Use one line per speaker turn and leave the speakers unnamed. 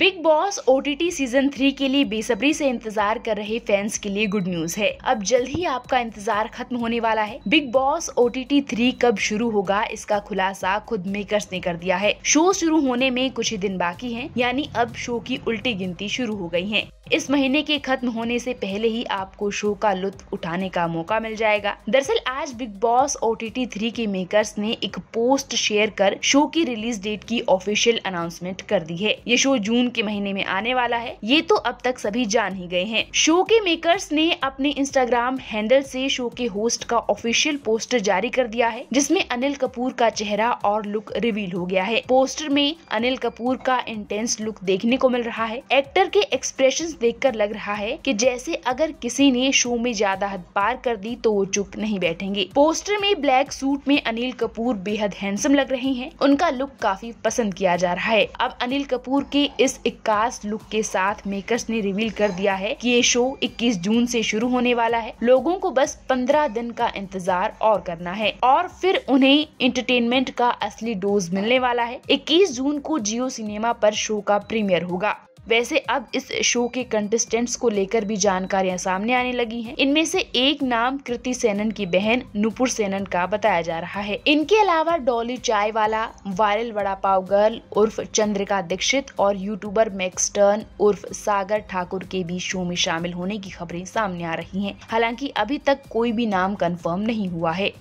big Boss OTT season three के लिए बेसब्री से इंतजार कर रहे फैंस के लिए गुड न्यूज है अब जल्द ही आपका इंतजार खत्म होने वाला है बिग बॉस ओटीटी थ्री कब शुरू होगा इसका खुलासा खुद मेकर्स ने कर दिया है शो शुरू होने में कुछ ही दिन बाकी हैं, यानी अब शो की उल्टी गिनती शुरू हो गई है इस महीने के खत्म होने से पहले ही आपको शो का लुत्फ उठाने का मौका मिल जाएगा दरअसल आज Bigg Boss O T T three के मेकर्स ने एक पोस्ट शेयर कर शो की रिलीज डेट की ऑफिशियल अनाउंसमेंट कर दी है ये शो जून के महीने में आने वाला है ये तो अब तक सभी जान ही गए हैं शो के मेकर्स ने अपने इंस्टाग्राम हैंडल से शो के होस्ट का ऑफिशियल पोस्टर जारी कर दिया है जिसमें अनिल कपूर का चेहरा और लुक रिवील हो गया है पोस्टर में अनिल कपूर का इंटेंस लुक देखने को मिल रहा है एक्टर के एक्सप्रेशन देखकर लग रहा है कि जैसे अगर किसी ने शो में ज्यादा हद पार कर दी तो वो चुप नहीं बैठेंगे पोस्टर में ब्लैक सूट में अनिल कपूर बेहद हैंडसम लग रहे हैं उनका लुक काफी पसंद किया जा रहा है अब अनिल कपूर के इस इक्कास लुक के साथ मेकर्स ने रिवील कर दिया है कि ये शो 21 जून से शुरू होने वाला है लोगों को बस 15 दिन का इंतजार और करना है और फिर उन्हें इंटरटेनमेंट का असली डोज मिलने वाला है 21 जून को जियो सिनेमा पर शो का प्रीमियर होगा वैसे अब इस शो के कंटेस्टेंट्स को लेकर भी जानकारियां सामने आने लगी हैं इनमें से एक नाम कृति सेनन की बहन नुपुर सेनन का बताया जा रहा है इनके अलावा डॉली चाय वाला वायरल वड़ा पाव गर्ल उर्फ चंद्रिका दीक्षित और यूट्यूबर मैक्सटर्न उर्फ सागर ठाकुर के भी शो में शामिल होने की खबरें सामने आ रही है हालांकि अभी तक कोई भी नाम कन्फर्म नहीं हुआ है